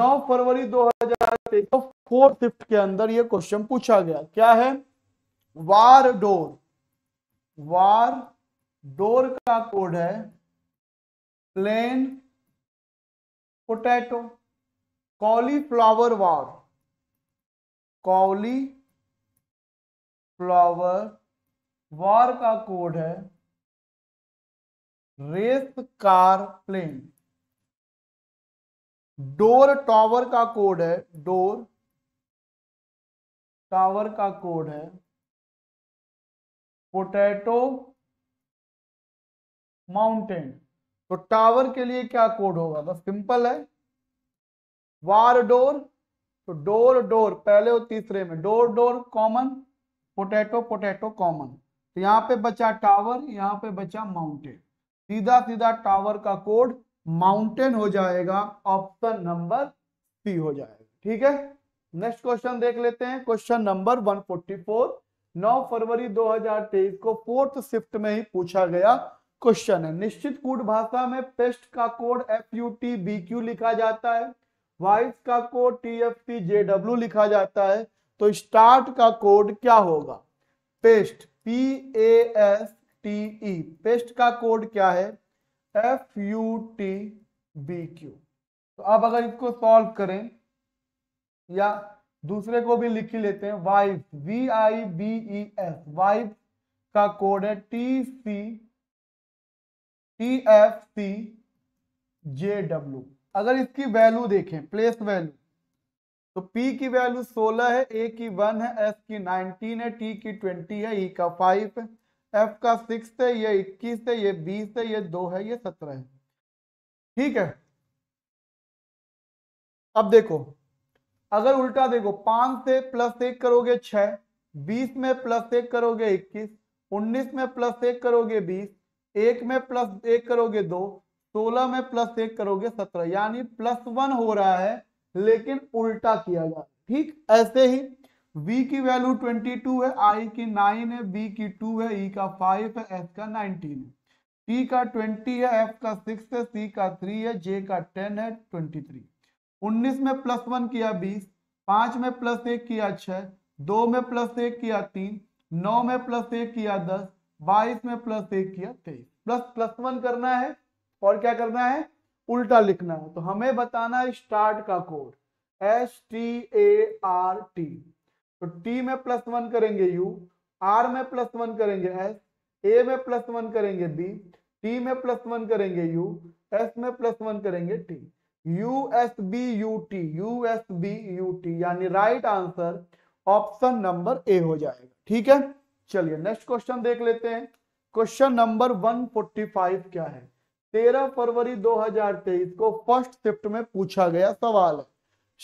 9 फरवरी 2023 को फोर्थ शिफ्ट के अंदर ये क्वेश्चन पूछा गया क्या है वार डोर वार डोर का कोड है plane potato cauliflower war cauliflower war का कोड है race car plane door tower का कोड है डोर टावर का कोड है पोटैटो माउंटेन तो टावर के लिए क्या कोड होगा बस तो सिंपल है वार डोर तो डोर डोर पहले और तीसरे में door door common potato potato common तो यहाँ पे बचा टावर यहाँ पे बचा माउंटेन सीधा सीधा टावर का कोड माउंटेन हो जाएगा ऑप्शन नंबर सी हो जाएगा ठीक है नेक्स्ट क्वेश्चन देख लेते हैं क्वेश्चन नंबर 144 9 फरवरी 2023 को फोर्थ शिफ्ट में ही पूछा गया क्वेश्चन है निश्चित कूट भाषा में पेस्ट का code F U T B Q लिखा जाता है वाइस का code T F T J W लिखा जाता है तो स्टार्ट का कोड क्या होगा paste P A S T E paste का कोड क्या है F U T B Q तो अब अगर इसको सॉल्व करें या दूसरे को भी लिख ही लेते हैं wife V I B E F wife का कोड है T C T F C J W अगर इसकी वैल्यू देखें प्लेस वैल्यू तो P की वैल्यू 16 है A की 1 है S की 19 है T की 20 है E का 5 है F का 6 है ये 21 है ये 20 है ये 2 है ये 17 है ठीक है अब देखो अगर उल्टा देखो 5 से प्लस एक करोगे 6 20 में प्लस एक करोगे 21 19 में प्लस एक करोगे 20 एक में प्लस एक करोगे दो सोलह में प्लस एक करोगे सत्रह यानी प्लस वन हो रहा है लेकिन उल्टा किया गया ठीक ऐसे ही v की वैल्यू ट्वेंटी टू है i की नाइन है b की टू है e का फाइव है s का नाइनटीन है t का ट्वेंटी है f का सिक्स है c का थ्री है j का टेन है ट्वेंटी थ्री उन्नीस में प्लस वन किया बीस पांच में प्लस एक किया छह दो में प्लस एक किया तीन नौ में प्लस एक किया दस बाईस में प्लस एक किया तेईस प्लस प्लस वन करना है और क्या करना है उल्टा लिखना है तो हमें बताना है स्टार्ट का code S T A R T तो टी में प्लस वन करेंगे यू आर में प्लस वन करेंगे एस ए में प्लस वन करेंगे बी टी में प्लस वन करेंगे यू एस में प्लस वन करेंगे T U S B U T U S B U T यानी right answer option number A हो जाएगा ठीक है चलिए नेक्स्ट क्वेश्चन देख लेते हैं क्वेश्चन नंबर 145 क्या है तेरह फरवरी 2023 को फर्स्ट शिफ्ट में पूछा गया सवाल है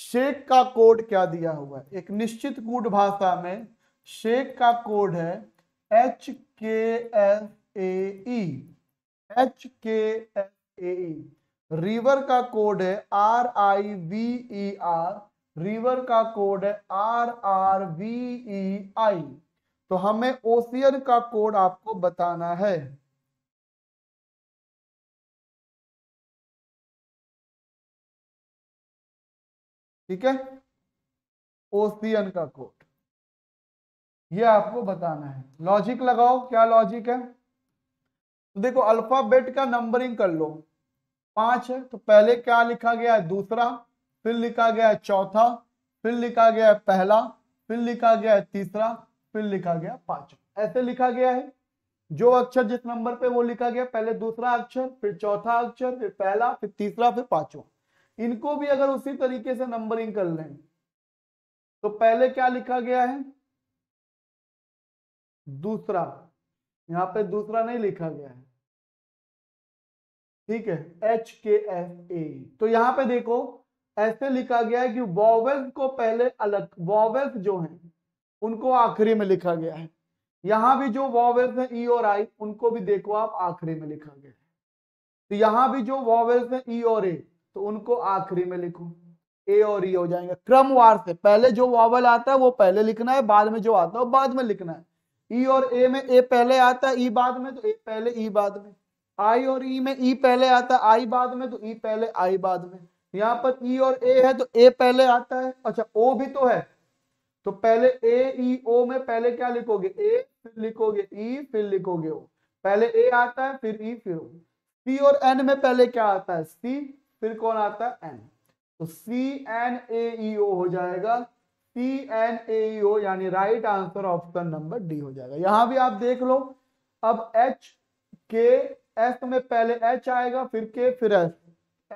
शेख का कोड क्या दिया हुआ है एक निश्चित कूट भाषा में शेख का कोड है H K S A H K S A river का कोड है R I V E R river का कोड है R R V E I तो हमें ओसियन का कोड आपको बताना है ठीक है ओसियन का कोट ये आपको बताना है लॉजिक लगाओ क्या लॉजिक है तो देखो अल्फाबेट का नंबरिंग कर लो पांच है तो पहले क्या लिखा गया है दूसरा फिर लिखा गया है चौथा फिर लिखा गया है पहला फिर लिखा गया है तीसरा फिर लिखा गया पांचवा ऐसे लिखा गया है जो अक्षर जिस नंबर पे वो लिखा गया पहले दूसरा अक्षर फिर चौथा अक्षर फिर पहला फिर तीसरा फिर पांचवा इनको भी अगर उसी तरीके से नंबरिंग कर लें तो पहले क्या लिखा गया है दूसरा यहां पे दूसरा नहीं लिखा गया है ठीक है एच के एफ ए तो यहां पे देखो ऐसे लिखा गया है कि वॉवेल्स को पहले अलग वॉवेल्स जो हैं उनको आखिरी में लिखा गया है यहां भी जो वॉवेल्स हैं ई e और आई उनको भी देखो आप आखिरी में लिखा गया है तो यहां भी जो वॉवेल्स हैं ई e और ए तो उनको आखिरी में लिखो ए और ई हो जाएंगे क्रमवार से पहले जो वावल आता है वो पहले लिखना है बाद में जो आता है बाद में लिखना है ई और ए में ए पहले आता है ई बाद में तो ए पहले ई बाद में आई और ई में ई पहले आता है आई बाद में तो ई पहले आई बाद में यहाँ पर ई और ए है तो ए पहले आता है अच्छा ओ भी तो है तो पहले ए ई ओ में पहले क्या लिखोगे ए फिर लिखोगे ई फिर लिखोगे ओ पहले ए आता है फिर ई फिर ओ सी और एन में पहले क्या आता है सी फिर कौन आता है एन तो सी एन ए हो जाएगा सी एन ए यानी right answer option number D हो जाएगा यहां भी आप देख लो अब एच के एस में पहले एच आएगा फिर के फिर एस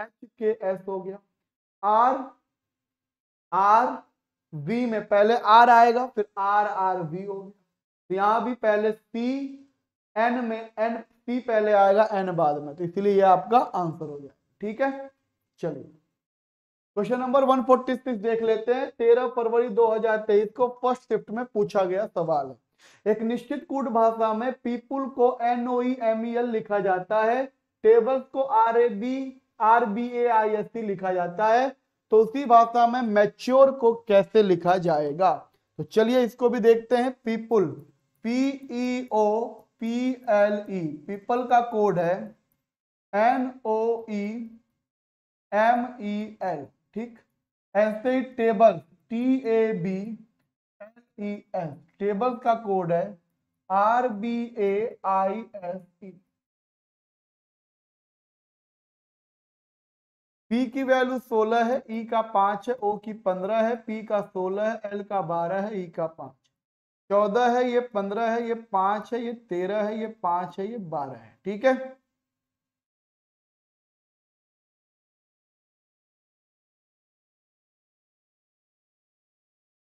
एच के एस हो गया आर आर वी में पहले आर आएगा फिर आर आर वी हो गया तो यहां भी पहले सी एन में एन सी पहले आएगा एन बाद में तो इसलिए ये आपका आंसर हो गया ठीक है चलिए क्वेश्चन नंबर 146 देख लेते हैं 13 फरवरी 2023 को फर्स्ट शिफ्ट में पूछा गया सवाल है एक निश्चित कूट भाषा में पीपुल को एम एल e e लिखा जाता है टेबल्स को R A B R B A I S C लिखा जाता है तो उसी भाषा में मैच्योर को कैसे लिखा जाएगा तो चलिए इसको भी देखते हैं people P E O P L E people का कोड है N O M E L ठीक ऐसे ही table T A B L E L table का कोड है R B A I S E P की वैल्यू 16 है ई e का 5 है ओ की 15 है पी का 16 है एल का 12 है ई e का 5 14 है ये 15 है ये 5 है ये 13 है ये 5 है ये 12 है ठीक है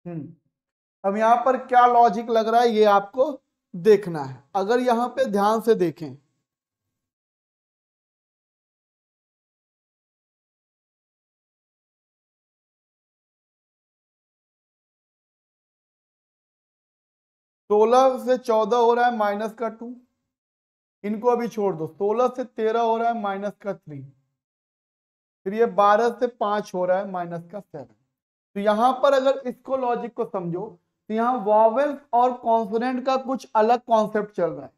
हम्म। अब यहां पर क्या लॉजिक लग रहा है ये आपको देखना है अगर यहां पे ध्यान से देखें सोलह से चौदह हो रहा है माइनस का टू इनको अभी छोड़ दो सोलह से तेरह हो रहा है माइनस का थ्री फिर ये बारह से पांच हो रहा है माइनस का सेवन तो यहां पर अगर इसको लॉजिक को समझो तो यहाँ वॉवेल्स और कॉन्सोनेंट का कुछ अलग कॉन्सेप्ट चल रहा है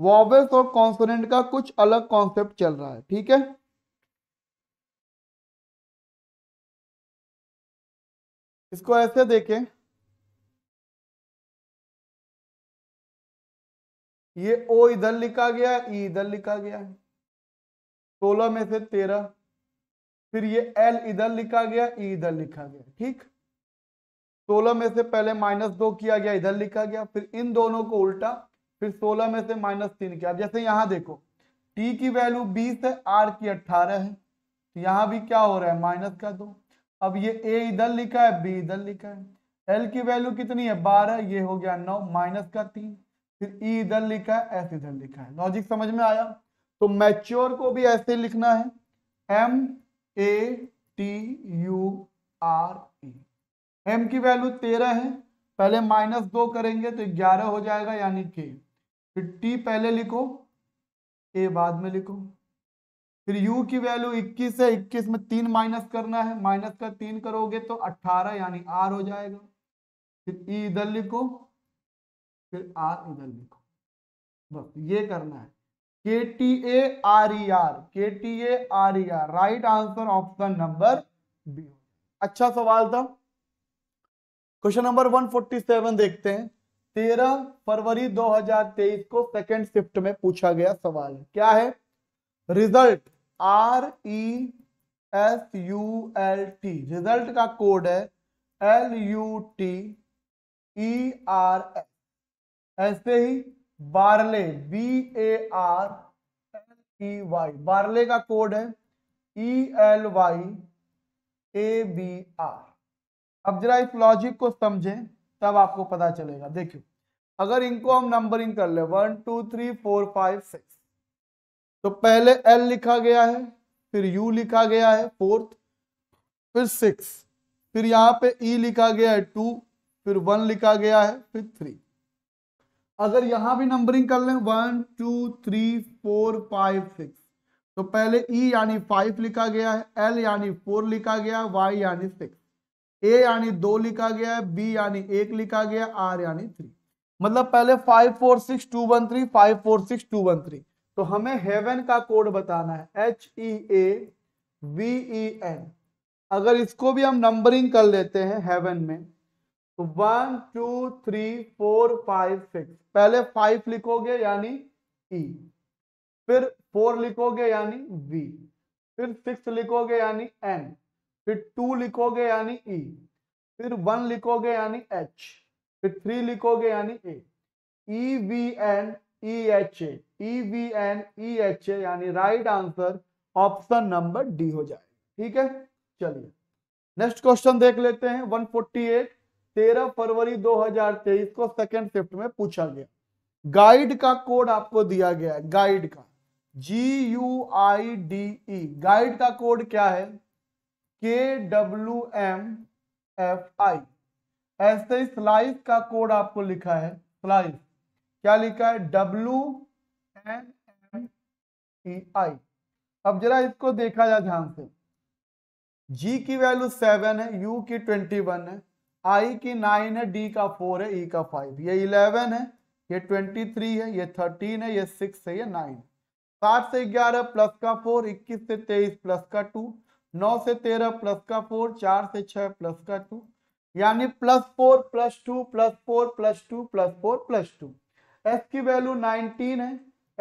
वॉवेल्स और कॉन्सोनेंट का कुछ अलग कॉन्सेप्ट चल रहा है ठीक है इसको ऐसे देखें ये ओ इधर लिखा गया ई e इधर लिखा गया है सोलह में से तेरह फिर ये एल इधर लिखा गया ई e इधर लिखा गया ठीक सोलह में से पहले माइनस दो किया गया इधर लिखा गया फिर इन दोनों को उल्टा फिर सोलह में से माइनस तीन किया जैसे यहां देखो टी की वैल्यू बीस है आर की अट्ठारह है तो यहां भी क्या हो रहा है माइनस का दो अब ये ए इधर लिखा है बी इधर लिखा है एल की वैल्यू कितनी है बारह ये हो गया नौ माइनस का तीन फिर ई e इधर लिखा है एस इधर लिखा है लॉजिक समझ में आया तो मैच्योर को भी ऐसे लिखना है M A T U R E M की वैल्यू तेरह है पहले माइनस दो करेंगे तो ग्यारह हो जाएगा यानी के फिर टी पहले लिखो ए बाद में लिखो फिर यू की वैल्यू इक्कीस है इक्कीस में तीन माइनस करना है माइनस का तीन करोगे तो अट्ठारह यानी आर हो जाएगा फिर ई e इधर लिखो फिर आर इधर लिखो बस ये करना है K T A R E R K T A R E R right answer option number B अच्छा सवाल था क्वेश्चन नंबर 147 देखते हैं 13 फरवरी 2023 को सेकंड शिफ्ट में पूछा गया सवाल क्या है result R E S U L T result का कोड है L U T E R S ऐसे ही barley B A R L E e Y barley का कोड है E L Y A B R अब जरा इस logic को समझें तब आपको पता चलेगा देखिए अगर इनको हम नंबरिंग कर ले one two three four five six तो पहले एल लिखा गया है फिर यू लिखा गया है फोर्थ फिर सिक्स फिर यहां पे ई e लिखा गया है टू फिर वन लिखा गया है फिर थ्री अगर यहां भी नंबरिंग कर लें one two three four five six तो पहले ई e यानी फाइव लिखा गया है एल यानी फोर लिखा गया वाई यानी सिक्स ए यानी दो लिखा गया है बी यानी एक लिखा गया आर यानी थ्री मतलब पहले five four six two one three five four six two one three तो हमें हेवन का कोड बताना है H E A V E N अगर इसको भी हम नंबरिंग कर लेते हैं हेवन में तो one two three four five six पहले फाइव लिखोगे यानी ई e। फिर फोर लिखोगे यानी वी फिर सिक्स लिखोगे यानी एन फिर टू लिखोगे यानी ई e। फिर वन लिखोगे यानी एच फिर थ्री लिखोगे यानी A E V N E H A E V N E H A यानी right answer option number D हो जाएगा ठीक है चलिए नेक्स्ट क्वेश्चन देख लेते हैं 148 तेरह फरवरी 2023 को सेकेंड शिफ्ट में पूछा गया गाइड का कोड आपको दिया गया है गाइड का G U I D E guide का कोड क्या है के डब्ल्यू एम एफ आई ऐसे ही स्लाइस का कोड आपको लिखा है स्लाइस क्या लिखा है W N M E I अब जरा इसको देखा जाए ध्यान से जी की वैल्यू सेवन है यू की ट्वेंटी वन है आई की नाइन है डी का फोर है ई e का फाइव ये इलेवन है ये ट्वेंटी थ्री है ये थर्टीन है ये सिक्स है ये नाइन सात से ग्यारह प्लस का फोर इक्कीस से तेईस प्लस का टू नौ से तेरह प्लस का फोर चार से छह प्लस का टू यानी plus four plus two plus four plus two plus four plus two S की वैल्यू नाइनटीन है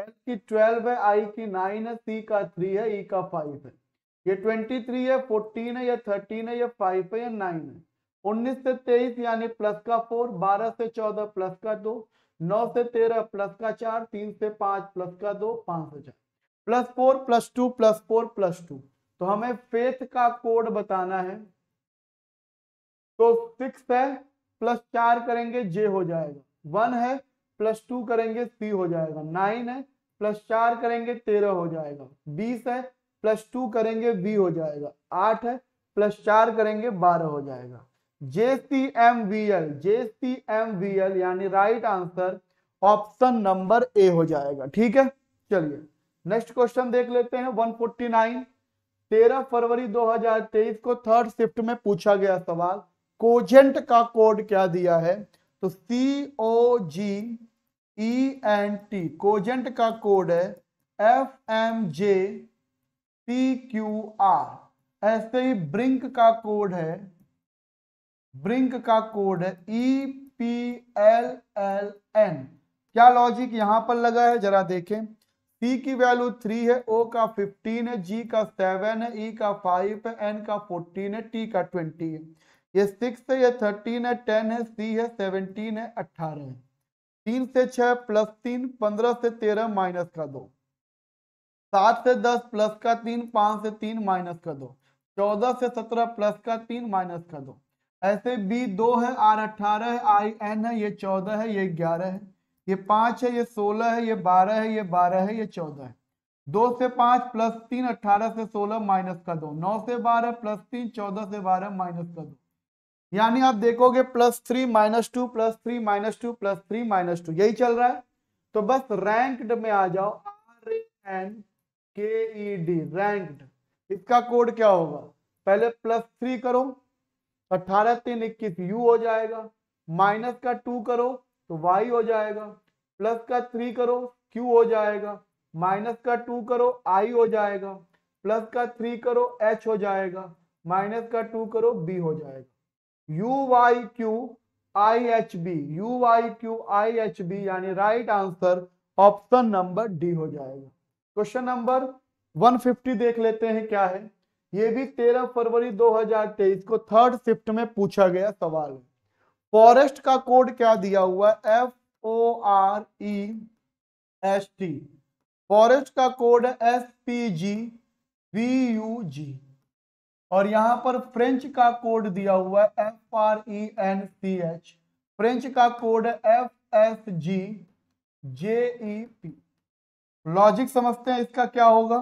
एस की ट्वेल्व है आई की नाइन है सी का थ्री है ई e का फाइव है ये ट्वेंटी थ्री है फोर्टीन है या थर्टीन है या फाइव है या नाइन है 19 से 23 यानी प्लस का फोर बारह से चौदह प्लस का दो नौ से तेरह प्लस का चार तीन से पांच प्लस का दो पांच से चार plus four plus two plus four plus two तो हमें फेथ का कोड बताना है तो सिक्स है प्लस चार करेंगे जे हो जाएगा वन है प्लस टू करेंगे सी हो जाएगा नाइन है प्लस चार करेंगे तेरह हो जाएगा बीस है प्लस टू करेंगे बी हो जाएगा आठ है प्लस चार करेंगे बारह हो जाएगा जेसीएमवीएल जेसीएमवीएल यानी right answer option number A हो जाएगा ठीक है चलिए नेक्स्ट क्वेश्चन देख लेते हैं 149 13 फरवरी 2023 को थर्ड शिफ्ट में पूछा गया सवाल कोजेंट का कोड क्या दिया है तो C O G E N T cogent का कोड है F M J P Q R ऐसे ही ब्रिंक का कोड है ब्रिंक का कोड है E P L L N क्या लॉजिक यहां पर लगा है जरा देखें सी की वैल्यू थ्री है ओ का फिफ्टीन है जी का सेवन है ई e का फाइव है एन का फोर्टीन है टी का ट्वेंटी है ये सिक्स है ये थर्टीन है टेन है सी है सेवनटीन है अट्ठारह है तीन से छह प्लस तीन पंद्रह से तेरह माइनस का दो सात से दस प्लस का तीन पांच से तीन माइनस का दो चौदह से सत्रह प्लस का तीन माइनस का दो ऐसे बी दो है आर अट्ठारह है आई एन है ये चौदह है ये ग्यारह है ये पांच है ये सोलह है ये बारह है ये बारह है ये चौदह है दो से पांच प्लस तीन अट्ठारह से सोलह माइनस का दो नौ से बारह प्लस तीन चौदह से बारह माइनस का दो यानी आप देखोगे plus three minus two plus three minus two plus three minus two यही चल रहा है तो बस रैंकड में आ जाओ R N K E D ranked इसका कोड क्या होगा पहले प्लस थ्री करो अट्ठारह तीन इक्कीस यू हो जाएगा माइनस का टू करो तो वाई हो जाएगा प्लस का थ्री करो क्यू हो जाएगा माइनस का टू करो आई हो जाएगा प्लस का थ्री करो एच हो जाएगा माइनस का टू करो बी हो जाएगा U Y Q I H B U Y Q I H B यानी right answer option number D हो जाएगा क्वेश्चन नंबर 150 देख लेते हैं क्या है ये भी 13 फरवरी 2023 को थर्ड शिफ्ट में पूछा गया सवाल फॉरेस्ट का कोड क्या दिया हुआ है F O R E S T forest का कोड है S P G B U G और यहाँ पर फ्रेंच का कोड दिया हुआ है F R E N C H French का code F S G J E P logic समझते हैं इसका क्या होगा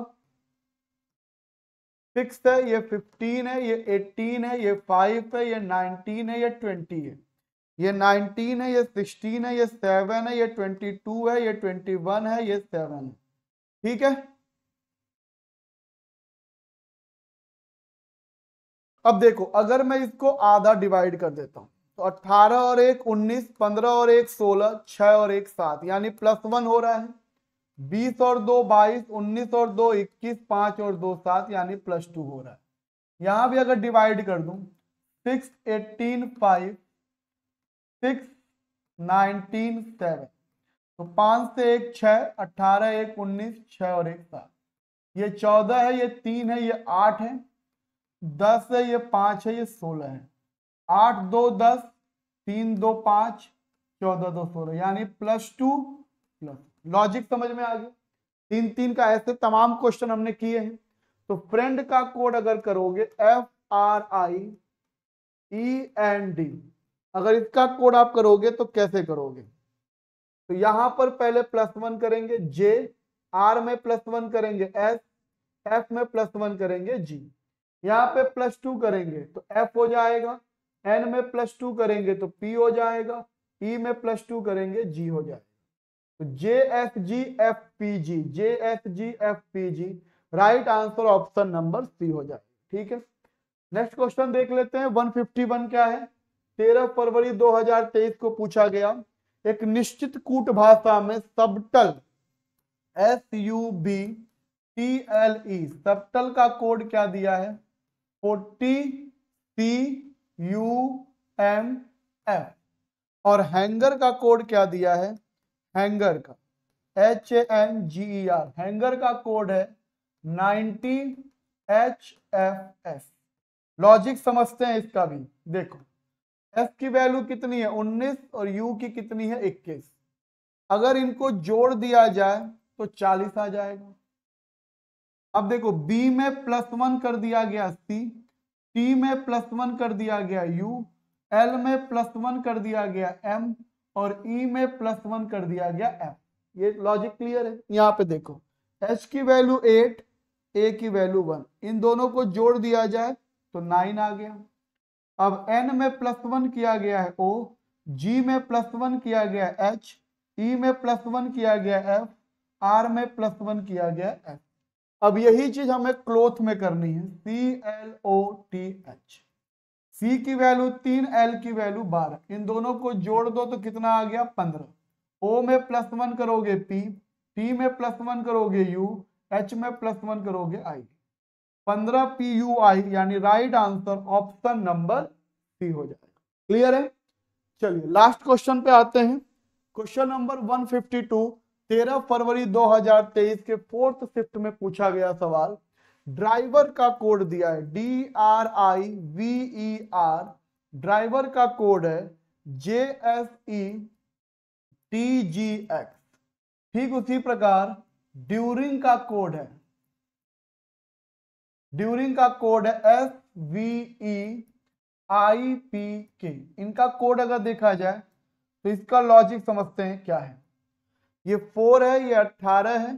सिक्स है ये फिफ्टीन है ये एटीन है ये फाइव है ये नाइनटीन है ये ट्वेंटी है ये नाइनटीन है ये सिक्सटीन है ये सेवन है ये ट्वेंटी टू है ये ट्वेंटी वन है ये सेवन है ठीक है अब देखो अगर मैं इसको आधा डिवाइड कर देता हूं तो अट्ठारह और एक उन्नीस पंद्रह और एक सोलह छह और एक सात यानी प्लस वन हो रहा है बीस और दो बाईस उन्नीस और दो इक्कीस पांच और दो सात यानी प्लस टू हो रहा है यहां भी अगर डिवाइड कर दू six eighteen five six nineteen seven तो पांच से एक छ अट्ठारह एक उन्नीस छ और एक सात ये चौदह है ये तीन है ये आठ है दस है ये पांच है ये सोलह है आठ दो दस तीन दो पांच चौदह दो सोलह यानी प्लस टू प्लस लॉजिक समझ में आ गया तीन तीन का ऐसे तमाम क्वेश्चन हमने किए हैं तो फ्रेंड का कोड अगर करोगे F R I E N D अगर इसका कोड आप करोगे तो कैसे करोगे तो यहां पर पहले प्लस वन करेंगे जे आर में प्लस वन करेंगे एस एफ में प्लस वन करेंगे जी यहाँ पे प्लस टू करेंगे तो एफ हो जाएगा एन में प्लस टू करेंगे तो पी हो जाएगा ई e में प्लस टू करेंगे जी हो जाएगा तो J F G F P G J F G F P G right answer option number C हो जाए ठीक है नेक्स्ट क्वेश्चन देख लेते हैं 151 क्या है 13 फरवरी 2023 को पूछा गया एक निश्चित कूट भाषा में subtle S U B T L E subtle का कोड क्या दिया है forty C U M F और हैंगर का कोड क्या दिया है हैंगर का H N G E R hanger का कोड है ninety H F S logic समझते हैं इसका भी देखो एफ की वैल्यू कितनी है उन्नीस और यू की कितनी है इक्कीस अगर इनको जोड़ दिया जाए तो चालीस आ जाएगा अब देखो बी में प्लस वन कर दिया गया सी टी में प्लस वन कर दिया गया यू एल में प्लस वन कर दिया गया एम और ई e में प्लस वन कर दिया गया एम ये लॉजिक क्लियर है यहाँ पे देखो एच की वैल्यू एट ए की वैल्यू वन इन दोनों को जोड़ दिया जाए तो नाइन आ गया अब एन में प्लस वन किया गया है ओ जी में प्लस वन किया गया एच ई e में प्लस वन किया गया एफ आर में प्लस वन किया गया एफ अब यही चीज हमें क्लोथ में करनी है C L O T H C की वैल्यू तीन एल की वैल्यू बारह इन दोनों को जोड़ दो तो कितना आ गया पंद्रह ओ में प्लस वन करोगे पी टी में प्लस वन करोगे यू एच में प्लस वन करोगे आई पंद्रह पी यू आई यानी right answer option number C हो जाएगा क्लियर है चलिए लास्ट क्वेश्चन पे आते हैं क्वेश्चन नंबर 152 13 फरवरी 2023 के फोर्थ शिफ्ट में पूछा गया सवाल ड्राइवर का कोड दिया है D R I V E R driver का कोड है J S E T G X ठीक उसी प्रकार ड्यूरिंग का कोड है ड्यूरिंग का कोड है S V E I P के इनका कोड अगर देखा जाए तो इसका लॉजिक समझते हैं क्या है ये फोर है ये अट्ठारह है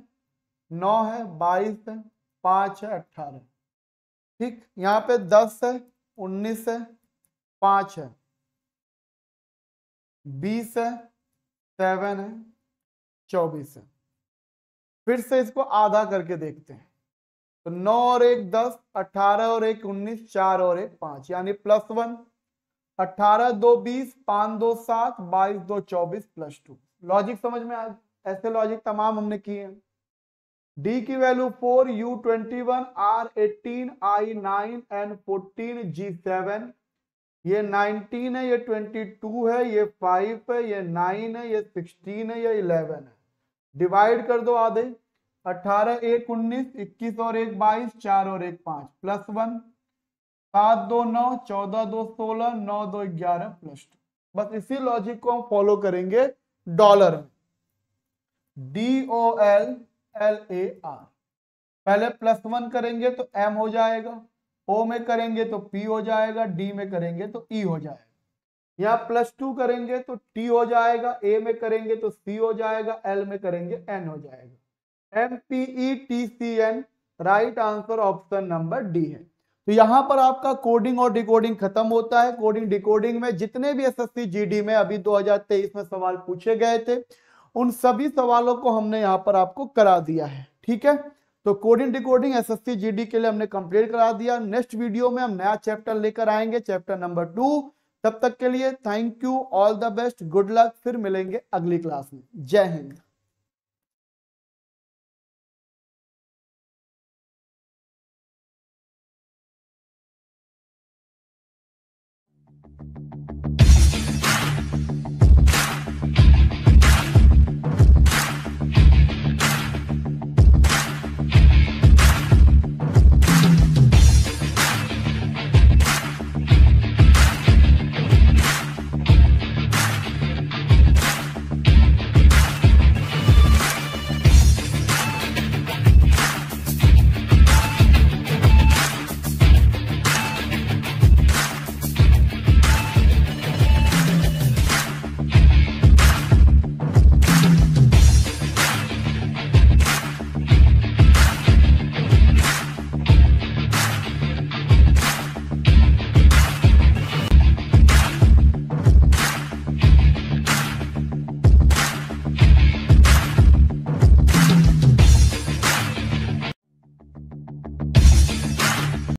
नौ है बाईस है पाँच है अट्ठारह ठीक यहाँ पे दस है उन्नीस है पाँच है बीस है सेवन है चौबीस है फिर से इसको आधा करके देखते हैं तो नौ और एक दस अट्ठारह और एक उन्नीस चार और एक पाँच यानी प्लस वन अट्ठारह दो बीस पाँच दो सात बाईस दो चौबीस प्लस टू लॉजिक समझ में आ ऐसे लॉजिक तमाम हमने किए हैं डी की value four U twenty one R eighteen I nine N fourteen G seven ये नाइनटीन है ये ट्वेंटी टू है ये फाइव है ये नाइन है ये सिक्सटीन है ये इलेवन है डिवाइड कर दो आधे अठारह एक उन्नीस इक्कीस और एक बाईस चार और एक पांच प्लस वन सात दो नौ चौदह दो सोलह नौ दो ग्यारह प्लस टू बस इसी लॉजिक को हम फॉलो करेंगे डॉलर में D O L L A R पहले प्लस वन करेंगे तो एम हो जाएगा ओ में करेंगे तो पी हो जाएगा डी में करेंगे तो ई e हो जाएगा यहाँ प्लस टू करेंगे तो टी हो जाएगा ए में करेंगे तो सी हो जाएगा एल में करेंगे एन हो जाएगा M P E T C N right answer option number D है तो यहां पर आपका कोडिंग और डिकोडिंग खत्म होता है कोडिंग डिकोडिंग में जितने भी एसएससी जीडी में अभी 2023 में सवाल पूछे गए थे उन सभी सवालों को हमने यहाँ पर आपको करा दिया है ठीक है तो coding decoding S S GD के लिए हमने कंप्लीट करा दिया नेक्स्ट वीडियो में हम नया चैप्टर लेकर आएंगे चैप्टर नंबर टू तब तक के लिए thank you all the best good luck फिर मिलेंगे अगली क्लास में जय हिंद